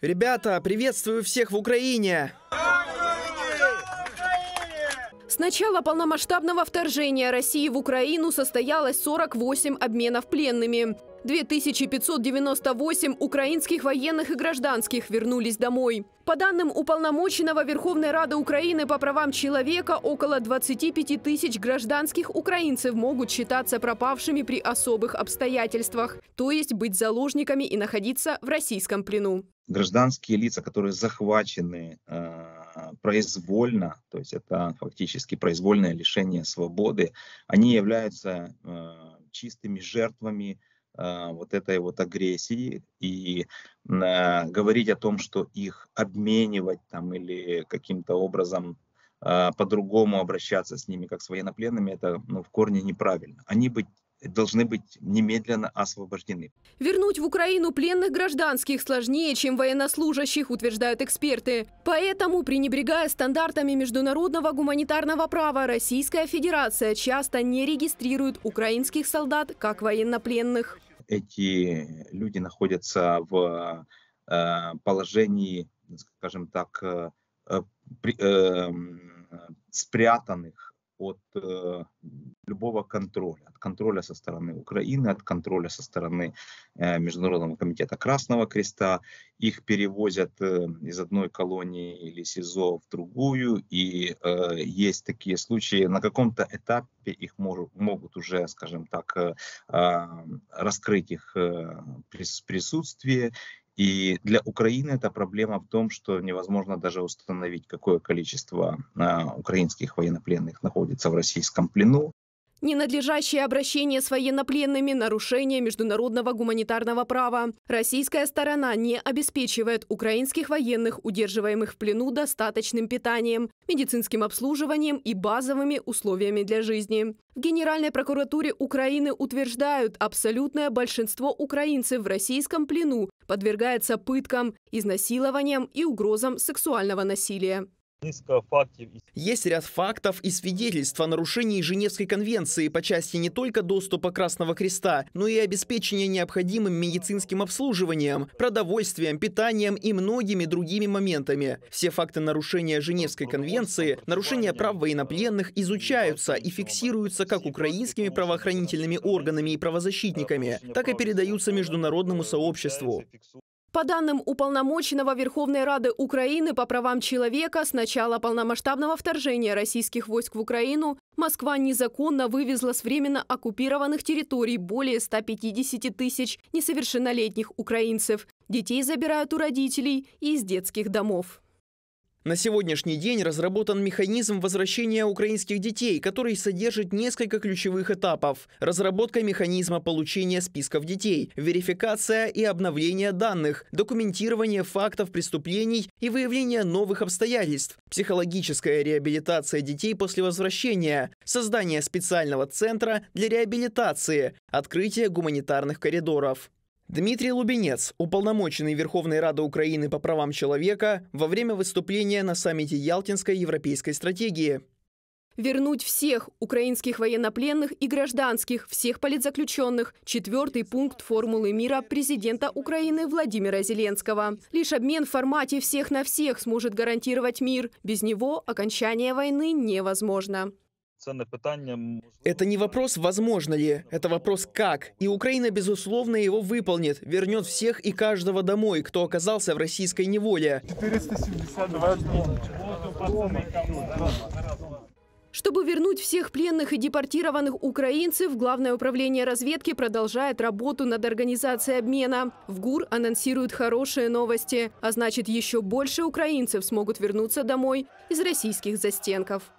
Ребята, приветствую всех в Украине! С начала полномасштабного вторжения России в Украину состоялось 48 обменов пленными. 2598 украинских военных и гражданских вернулись домой. По данным уполномоченного Верховной Рады Украины по правам человека, около 25 тысяч гражданских украинцев могут считаться пропавшими при особых обстоятельствах, то есть быть заложниками и находиться в российском плену. Гражданские лица, которые захвачены э, а, произвольно, то есть это фактически произвольное лишение свободы, они являются а, чистыми жертвами а, вот этой вот агрессии и говорить о том, что их обменивать там или каким-то образом по-другому обращаться с ними, как с военнопленными, это ну, в корне неправильно. Они быть должны быть немедленно освобождены. Вернуть в Украину пленных гражданских сложнее, чем военнослужащих, утверждают эксперты. Поэтому, пренебрегая стандартами международного гуманитарного права, Российская Федерация часто не регистрирует украинских солдат как военнопленных. Эти люди находятся в э, положении, скажем так, э, э, спрятанных от э, любого контроля, от контроля со стороны Украины, от контроля со стороны э, Международного комитета Красного Креста. Их перевозят э, из одной колонии или СИЗО в другую, и э, есть такие случаи, на каком-то этапе их мож, могут уже, скажем так, э, э раскрыть их э, присутствие и для Украины эта проблема в том, что невозможно даже установить, какое количество э, украинских военнопленных находится в российском плену. Ненадлежащее обращение с военнопленными – нарушение международного гуманитарного права. Российская сторона не обеспечивает украинских военных, удерживаемых в плену, достаточным питанием, медицинским обслуживанием и базовыми условиями для жизни. В Генеральной прокуратуре Украины утверждают, абсолютное большинство украинцев в российском плену подвергается пыткам, изнасилованиям и угрозам сексуального насилия. Есть ряд фактов и свидетельств о нарушении Женевской конвенции по части не только доступа Красного Креста, но и обеспечения необходимым медицинским обслуживанием, продовольствием, питанием и многими другими моментами. Все факты нарушения Женевской конвенции, нарушения прав военнопленных изучаются и фиксируются как украинскими правоохранительными органами и правозащитниками, так и передаются международному сообществу. По данным уполномоченного Верховной Рады Украины по правам человека, с начала полномасштабного вторжения российских войск в Украину Москва незаконно вывезла с временно оккупированных территорий более 150 тысяч несовершеннолетних украинцев. Детей забирают у родителей и из детских домов. На сегодняшний день разработан механизм возвращения украинских детей, который содержит несколько ключевых этапов. Разработка механизма получения списков детей, верификация и обновление данных, документирование фактов преступлений и выявление новых обстоятельств, психологическая реабилитация детей после возвращения, создание специального центра для реабилитации, открытие гуманитарных коридоров. Дмитрий Лубенец, уполномоченный Верховной Рады Украины по правам человека, во время выступления на саммите Ялтинской европейской стратегии. Вернуть всех украинских военнопленных и гражданских, всех политзаключенных – четвертый пункт формулы мира президента Украины Владимира Зеленского. Лишь обмен в формате «всех на всех» сможет гарантировать мир. Без него окончание войны невозможно. Это не вопрос, возможно ли, это вопрос как. И Украина, безусловно, его выполнит, вернет всех и каждого домой, кто оказался в российской неволе. чтобы вернуть всех пленных и депортированных украинцев, Главное управление разведки продолжает работу над организацией обмена. В ГУР анонсируют хорошие новости, а значит еще больше украинцев смогут вернуться домой из российских застенков.